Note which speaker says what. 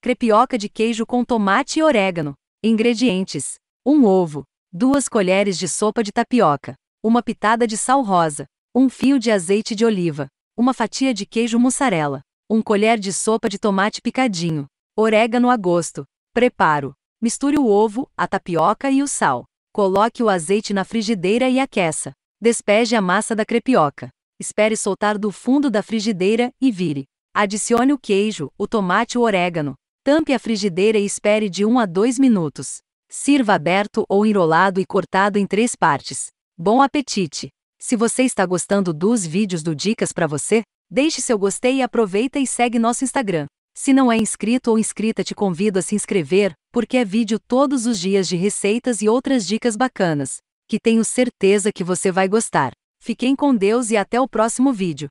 Speaker 1: crepioca de queijo com tomate e orégano. Ingredientes: um ovo, duas colheres de sopa de tapioca, uma pitada de sal rosa, um fio de azeite de oliva, uma fatia de queijo mussarela, um colher de sopa de tomate picadinho, orégano a gosto. Preparo: misture o ovo, a tapioca e o sal. Coloque o azeite na frigideira e aqueça. Despeje a massa da crepioca. Espere soltar do fundo da frigideira e vire. Adicione o queijo, o tomate e o orégano. Tampe a frigideira e espere de 1 a 2 minutos. Sirva aberto ou enrolado e cortado em três partes. Bom apetite! Se você está gostando dos vídeos do Dicas para você, deixe seu gostei e aproveita e segue nosso Instagram. Se não é inscrito ou inscrita, te convido a se inscrever, porque é vídeo todos os dias de receitas e outras dicas bacanas, que tenho certeza que você vai gostar. Fiquem com Deus e até o próximo vídeo.